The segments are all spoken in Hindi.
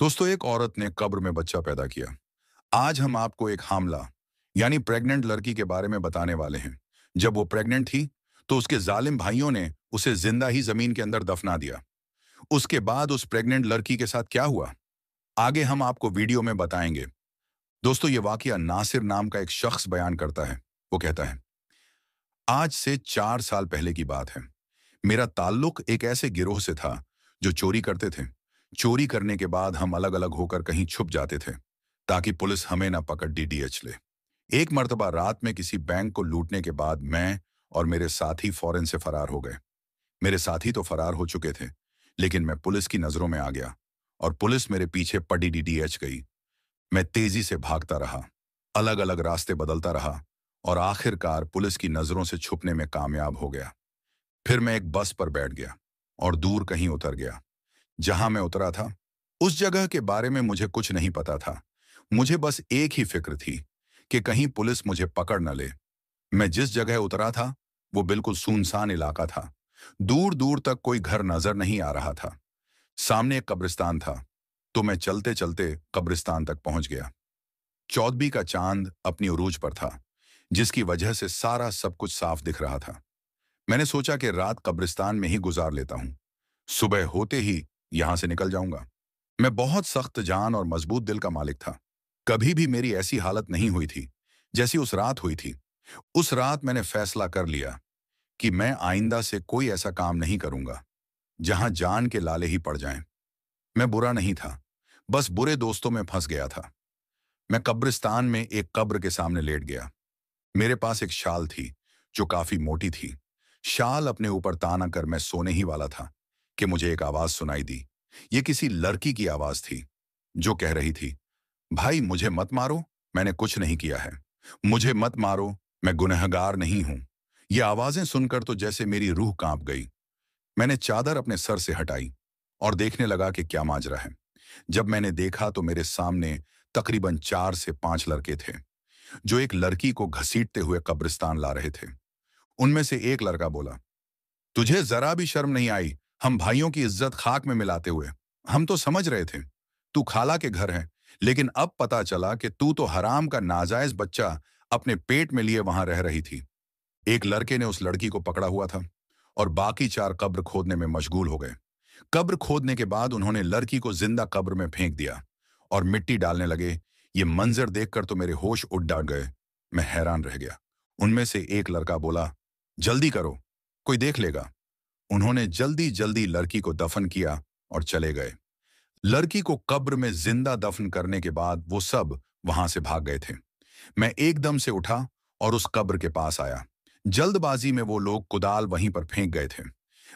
दोस्तों एक औरत ने कब्र में बच्चा पैदा किया आज हम आपको एक हामला यानी प्रेग्नेंट लड़की के बारे में बताने वाले हैं जब वो प्रेग्नेंट थी तो उसके जालिम भाइयों ने उसे जिंदा ही जमीन के अंदर दफना दिया उसके बाद उस प्रेग्नेंट लड़की के साथ क्या हुआ आगे हम आपको वीडियो में बताएंगे दोस्तों ये वाक्य नासिर नाम का एक शख्स बयान करता है वो कहता है आज से चार साल पहले की बात है मेरा ताल्लुक एक ऐसे गिरोह से था जो चोरी करते थे चोरी करने के बाद हम अलग अलग होकर कहीं छुप जाते थे ताकि पुलिस हमें ना पकड़ डीडीएच ले एक मरतबा रात में किसी बैंक को लूटने के बाद मैं और मेरे साथी फौरन से फरार हो गए मेरे साथी तो फरार हो चुके थे लेकिन मैं पुलिस की नजरों में आ गया और पुलिस मेरे पीछे पड़ी डीडीएच गई मैं तेजी से भागता रहा अलग अलग रास्ते बदलता रहा और आखिरकार पुलिस की नजरों से छुपने में कामयाब हो गया फिर मैं एक बस पर बैठ गया और दूर कहीं उतर गया जहां मैं उतरा था उस जगह के बारे में मुझे कुछ नहीं पता था मुझे बस एक ही फिक्र थी कि कहीं पुलिस मुझे पकड़ न ले मैं जिस जगह उतरा था वो बिल्कुल सुनसान इलाका था दूर दूर तक कोई घर नजर नहीं आ रहा था सामने एक कब्रिस्तान था तो मैं चलते चलते कब्रिस्तान तक पहुंच गया चौधरी का चांद अपनी उरूज पर था जिसकी वजह से सारा सब कुछ साफ दिख रहा था मैंने सोचा कि रात कब्रिस्तान में ही गुजार लेता हूं सुबह होते ही यहां से निकल जाऊंगा मैं बहुत सख्त जान और मजबूत दिल का मालिक था कभी भी मेरी ऐसी हालत नहीं हुई थी जैसी उस रात हुई थी उस रात मैंने फैसला कर लिया कि मैं आइंदा से कोई ऐसा काम नहीं करूंगा जहां जान के लाले ही पड़ जाएं। मैं बुरा नहीं था बस बुरे दोस्तों में फंस गया था मैं कब्रिस्तान में एक कब्र के सामने लेट गया मेरे पास एक शाल थी जो काफी मोटी थी शाल अपने ऊपर ताना कर मैं सोने ही वाला था कि मुझे एक आवाज सुनाई दी ये किसी लड़की की आवाज थी जो कह रही थी भाई मुझे मत मारो मैंने कुछ नहीं किया है मुझे मत मारो मैं गुनहगार नहीं हूं ये आवाजें सुनकर तो जैसे मेरी रूह कांप गई मैंने चादर अपने सर से हटाई और देखने लगा कि क्या माजरा है जब मैंने देखा तो मेरे सामने तकरीबन चार से पांच लड़के थे जो एक लड़की को घसीटते हुए कब्रिस्तान ला रहे थे उनमें से एक लड़का बोला तुझे जरा भी शर्म नहीं आई हम भाइयों की इज्जत खाक में मिलाते हुए हम तो समझ रहे थे तू खाला के घर है लेकिन अब पता चला कि तू तो हराम का नाजायज बच्चा अपने पेट में लिए वहां रह रही थी एक लड़के ने उस लड़की को पकड़ा हुआ था और बाकी चार कब्र खोदने में मशगूल हो गए कब्र खोदने के बाद उन्होंने लड़की को जिंदा कब्र में फेंक दिया और मिट्टी डालने लगे ये मंजर देखकर तो मेरे होश उड़ डाट गए मैं हैरान रह गया उनमें से एक लड़का बोला जल्दी करो कोई देख लेगा उन्होंने जल्दी जल्दी लड़की को दफन किया और चले गए लड़की को कब्र में जिंदा दफन करने के बाद वो सब वहां से भाग गए थे मैं एकदम से उठा और उस कब्र के पास आया जल्दबाजी में वो लोग कुदाल वहीं पर फेंक गए थे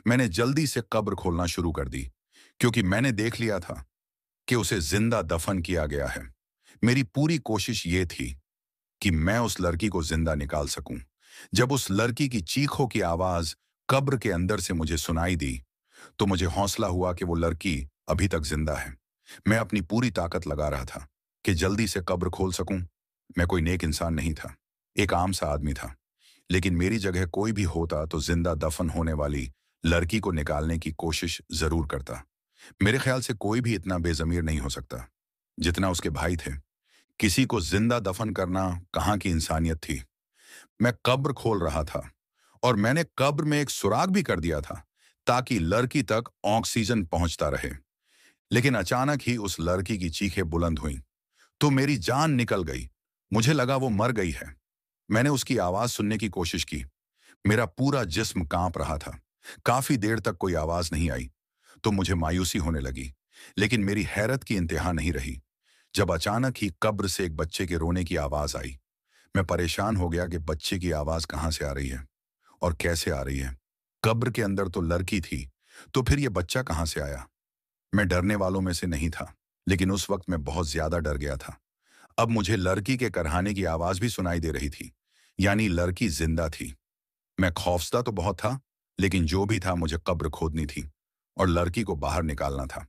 मैंने जल्दी से कब्र खोलना शुरू कर दी क्योंकि मैंने देख लिया था कि उसे जिंदा दफन किया गया है मेरी पूरी कोशिश ये थी कि मैं उस लड़की को जिंदा निकाल सकूं जब उस लड़की की चीखों की आवाज कब्र के अंदर से मुझे सुनाई दी तो मुझे हौसला हुआ कि वो लड़की अभी तक जिंदा है मैं अपनी पूरी ताकत लगा रहा था कि जल्दी से कब्र खोल सकूं मैं कोई नेक इंसान नहीं था एक आम सा आदमी था लेकिन मेरी जगह कोई भी होता तो जिंदा दफन होने वाली लड़की को निकालने की कोशिश जरूर करता मेरे ख्याल से कोई भी इतना बेजमीर नहीं हो सकता जितना उसके भाई थे किसी को जिंदा दफन करना कहाँ की इंसानियत थी मैं कब्र खोल रहा था और मैंने कब्र में एक सुराग भी कर दिया था ताकि लड़की तक ऑक्सीजन पहुंचता रहे लेकिन अचानक ही उस लड़की की चीखें बुलंद हुईं तो मेरी जान निकल गई मुझे लगा वो मर गई है मैंने उसकी आवाज सुनने की कोशिश की मेरा पूरा जिस्म कांप रहा था काफी देर तक कोई आवाज नहीं आई तो मुझे मायूसी होने लगी लेकिन मेरी हैरत की इंतहा नहीं रही जब अचानक ही कब्र से एक बच्चे के रोने की आवाज आई मैं परेशान हो गया कि बच्चे की आवाज कहां से आ रही है और कैसे आ रही है कब्र के अंदर तो लड़की थी तो फिर यह बच्चा कहां से आया मैं डरने वालों में से नहीं था लेकिन उस वक्त मैं बहुत ज्यादा डर गया था अब मुझे लड़की के करहाने की आवाज भी सुनाई दे रही थी यानी लड़की जिंदा थी मैं खौफसदा तो बहुत था लेकिन जो भी था मुझे कब्र खोदनी थी और लड़की को बाहर निकालना था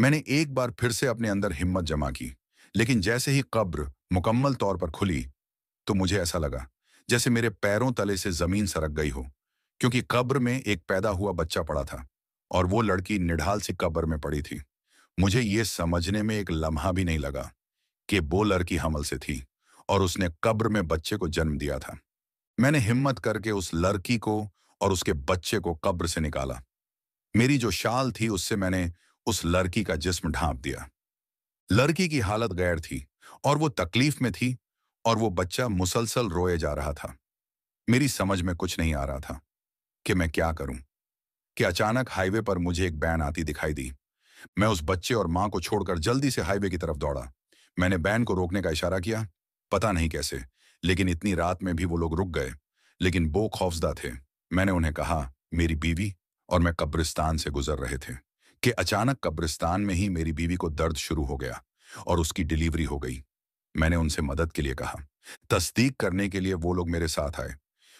मैंने एक बार फिर से अपने अंदर हिम्मत जमा की लेकिन जैसे ही कब्र मुकम्मल तौर पर खुली तो मुझे ऐसा लगा जैसे मेरे पैरों तले से जमीन सरक गई हो क्योंकि कब्र में एक पैदा हुआ बच्चा पड़ा था और वो लड़की निढाल से कब्र में पड़ी थी मुझे ये समझने में एक लम्हा भी नहीं लगा कि वो लड़की हमल से थी और उसने कब्र में बच्चे को जन्म दिया था मैंने हिम्मत करके उस लड़की को और उसके बच्चे को कब्र से निकाला मेरी जो शाल थी उससे मैंने उस लड़की का जिस्म ढांप दिया लड़की की हालत गैर थी और वो तकलीफ में थी और वो बच्चा मुसलसल रोए जा रहा था मेरी समझ में कुछ नहीं आ रहा था कि मैं क्या करूं कि अचानक हाईवे पर मुझे एक बैन आती दिखाई दी मैं उस बच्चे और मां को छोड़कर जल्दी से हाईवे की तरफ दौड़ा मैंने बैन को रोकने का इशारा किया पता नहीं कैसे लेकिन इतनी रात में भी वो लोग रुक गए लेकिन वो खौफजदा थे मैंने उन्हें कहा मेरी बीवी और मैं कब्रिस्तान से गुजर रहे थे कि अचानक कब्रिस्तान में ही मेरी बीवी को दर्द शुरू हो गया और उसकी डिलीवरी हो गई मैंने उनसे मदद के लिए कहा तस्दीक करने के लिए वो लोग मेरे साथ आए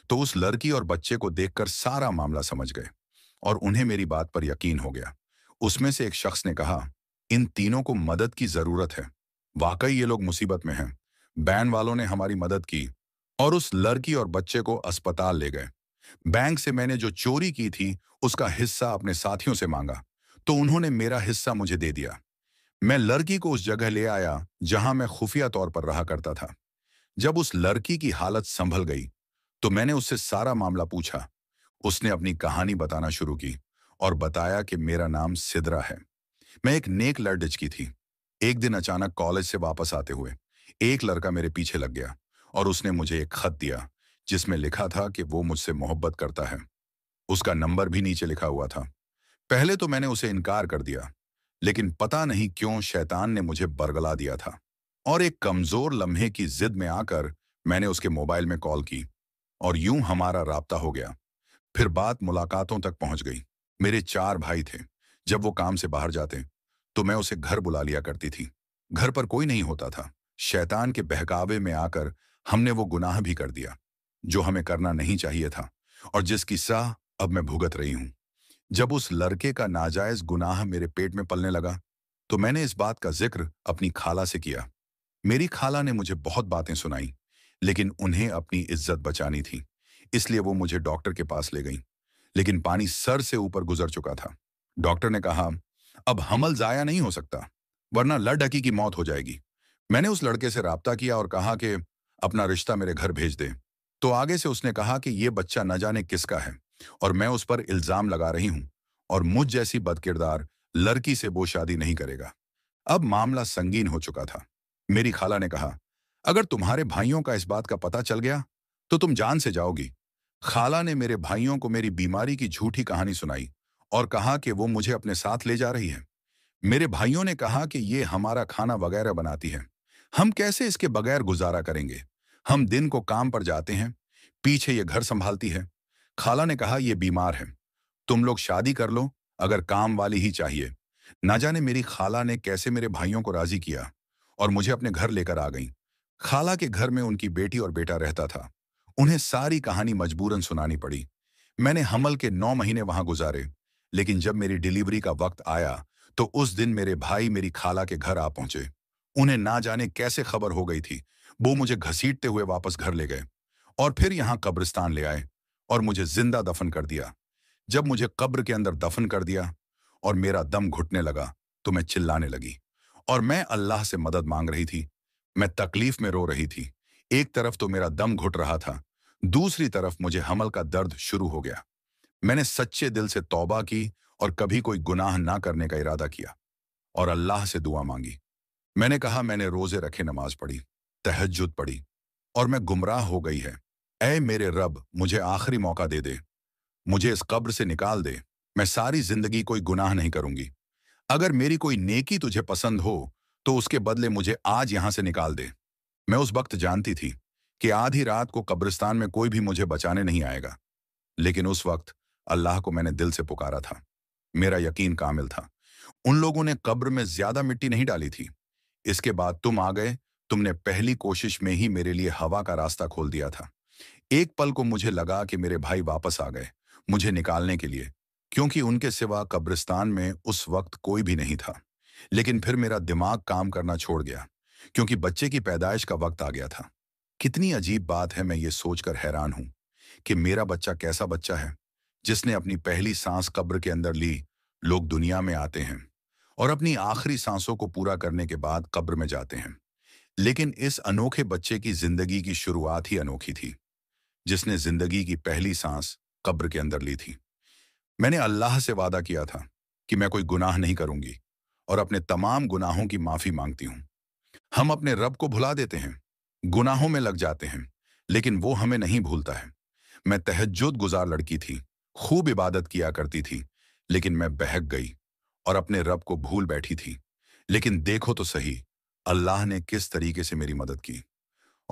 तो उस लड़की और बच्चे को देखकर सारा मामला समझ गए और उन्हें मेरी बात पर यकीन हो गया उसमें से एक शख्स ने कहा इन तीनों को मदद की जरूरत है वाकई ये लोग मुसीबत में हैं बैन वालों ने हमारी मदद की और उस लड़की और बच्चे को अस्पताल ले गए बैंक से मैंने जो चोरी की थी उसका हिस्सा अपने साथियों से मांगा तो उन्होंने मेरा हिस्सा मुझे दे दिया मैं लड़की को उस जगह ले आया जहां मैं खुफिया तौर पर रहा करता था जब उस लड़की की हालत संभल गई तो मैंने उससे सारा मामला पूछा उसने अपनी कहानी बताना शुरू की और बताया कि मेरा नाम सिदरा है मैं एक नेक लड़च की थी एक दिन अचानक कॉलेज से वापस आते हुए एक लड़का मेरे पीछे लग गया और उसने मुझे एक खत दिया जिसमें लिखा था कि वो मुझसे मोहब्बत करता है उसका नंबर भी नीचे लिखा हुआ था पहले तो मैंने उसे इनकार कर दिया लेकिन पता नहीं क्यों शैतान ने मुझे बरगला दिया था और एक कमजोर लम्हे की जिद में आकर मैंने उसके मोबाइल में कॉल की और यूं हमारा रबता हो गया फिर बात मुलाकातों तक पहुंच गई मेरे चार भाई थे जब वो काम से बाहर जाते तो मैं उसे घर बुला लिया करती थी घर पर कोई नहीं होता था शैतान के बहकावे में आकर हमने वो गुनाह भी कर दिया जो हमें करना नहीं चाहिए था और जिसकी साह अब मैं भुगत रही हूं जब उस लड़के का नाजायज गुनाह मेरे पेट में पलने लगा तो मैंने इस बात का जिक्र अपनी खाला से किया मेरी खाला ने मुझे बहुत बातें सुनाई लेकिन उन्हें अपनी इज्जत बचानी थी इसलिए वो मुझे डॉक्टर के पास ले गई लेकिन पानी सर से ऊपर गुजर चुका था डॉक्टर ने कहा अब हमल जाया नहीं हो सकता वरना लड़की की मौत हो जाएगी मैंने उस लड़के से रबता किया और कहा कि अपना रिश्ता मेरे घर भेज दे तो आगे से उसने कहा कि ये बच्चा न जाने किसका है और मैं उस पर इल्जाम लगा रही हूं और मुझ जैसी बदकिरदार लड़की से वो शादी नहीं करेगा अब मामला संगीन हो चुका था मेरी खाला ने कहा अगर तुम्हारे भाइयों का इस बात का पता चल गया तो तुम जान से जाओगी खाला ने मेरे भाइयों को मेरी बीमारी की झूठी कहानी सुनाई और कहा कि वो मुझे अपने साथ ले जा रही है मेरे भाइयों ने कहा कि ये हमारा खाना वगैरह बनाती है हम कैसे इसके बगैर गुजारा करेंगे हम दिन को काम पर जाते हैं पीछे ये घर संभालती है खाला ने कहा यह बीमार है तुम लोग शादी कर लो अगर काम वाली ही चाहिए ना जाने मेरी खाला ने कैसे मेरे भाइयों को राजी किया और मुझे अपने घर लेकर आ गई खाला के घर में उनकी बेटी और बेटा रहता था उन्हें सारी कहानी मजबूरन सुनानी पड़ी मैंने हमल के नौ महीने वहां गुजारे लेकिन जब मेरी डिलीवरी का वक्त आया तो उस दिन मेरे भाई मेरी खाला के घर आ पहुंचे उन्हें ना जाने कैसे खबर हो गई थी वो मुझे घसीटते हुए वापस घर ले गए और फिर यहां कब्रिस्तान ले आए और मुझे जिंदा दफन कर दिया जब मुझे कब्र के अंदर दफन कर दिया और मेरा दम घुटने लगा तो मैं चिल्लाने लगी और मैं अल्लाह से मदद मांग रही थी मैं तकलीफ में रो रही थी एक तरफ तो मेरा दम घुट रहा था दूसरी तरफ मुझे हमल का दर्द शुरू हो गया मैंने सच्चे दिल से तौबा की और कभी कोई गुनाह ना करने का इरादा किया और अल्लाह से दुआ मांगी मैंने कहा मैंने रोजे रखे नमाज पढ़ी तहजुद पढ़ी और मैं गुमराह हो गई है ऐ मेरे रब मुझे आखिरी मौका दे दे मुझे इस कब्र से निकाल दे मैं सारी जिंदगी कोई गुनाह नहीं करूंगी अगर मेरी कोई नेकी तुझे पसंद हो तो उसके बदले मुझे आज यहां से निकाल दे मैं उस वक्त जानती थी कि आधी रात को कब्रिस्तान में कोई भी मुझे बचाने नहीं आएगा लेकिन उस वक्त अल्लाह को मैंने दिल से पुकारा था मेरा यकीन कामिल था उन लोगों ने कब्र में ज्यादा मिट्टी नहीं डाली थी इसके बाद तुम आ गए तुमने पहली कोशिश में ही मेरे लिए हवा का रास्ता खोल दिया था एक पल को मुझे लगा कि मेरे भाई वापस आ गए मुझे निकालने के लिए क्योंकि उनके सिवा कब्रिस्तान में उस वक्त कोई भी नहीं था लेकिन फिर मेरा दिमाग काम करना छोड़ गया क्योंकि बच्चे की पैदाइश का वक्त आ गया था कितनी अजीब बात है मैं ये सोचकर हैरान हूं कि मेरा बच्चा कैसा बच्चा है जिसने अपनी पहली सांस कब्र के अंदर ली लोग दुनिया में आते हैं और अपनी आखिरी सांसों को पूरा करने के बाद कब्र में जाते हैं लेकिन इस अनोखे बच्चे की जिंदगी की शुरुआत ही अनोखी थी जिसने जिंदगी की पहली सांस कब्र के अंदर ली थी मैंने अल्लाह से वादा किया था कि मैं कोई गुनाह नहीं करूंगी और अपने तमाम गुनाहों की माफी मांगती हूं हम अपने रब को भुला देते हैं गुनाहों में लग जाते हैं लेकिन वो हमें नहीं भूलता है मैं तहजुद गुजार लड़की थी खूब इबादत किया करती थी लेकिन मैं बहक गई और अपने रब को भूल बैठी थी लेकिन देखो तो सही अल्लाह ने किस तरीके से मेरी मदद की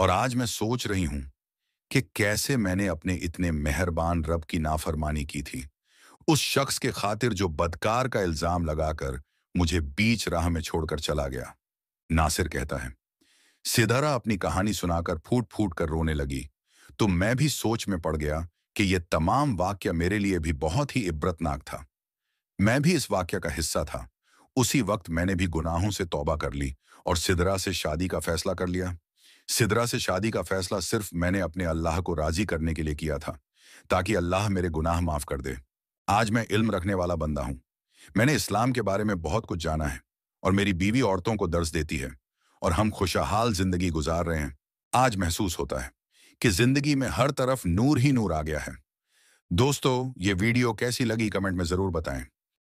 और आज मैं सोच रही हूं कि कैसे मैंने अपने इतने मेहरबान रब की नाफरमानी की थी उस शख्स के खातिर जो बदकार का इल्जाम लगाकर मुझे बीच राह में छोड़कर चला गया नासिर कहता है सिधरा अपनी कहानी सुनाकर फूट फूट कर रोने लगी तो मैं भी सोच में पड़ गया कि यह तमाम वाक्य मेरे लिए भी बहुत ही इब्रतनाक था मैं भी इस वाक्य का हिस्सा था उसी वक्त मैंने भी गुनाहों से तौबा कर ली और सिदरा से शादी का फैसला कर लिया सिदरा से शादी का फैसला सिर्फ मैंने अपने अल्लाह को राजी करने के लिए किया था ताकि अल्लाह मेरे गुनाह माफ कर दे आज मैं इल्म रखने वाला बंदा हूं मैंने इस्लाम के बारे में बहुत कुछ जाना है और मेरी बीवी औरतों को दर्ज देती है और हम खुशहाल जिंदगी गुजार रहे हैं आज महसूस होता है कि जिंदगी में हर तरफ नूर ही नूर आ गया है दोस्तों ये वीडियो कैसी लगी कमेंट में ज़रूर बताएं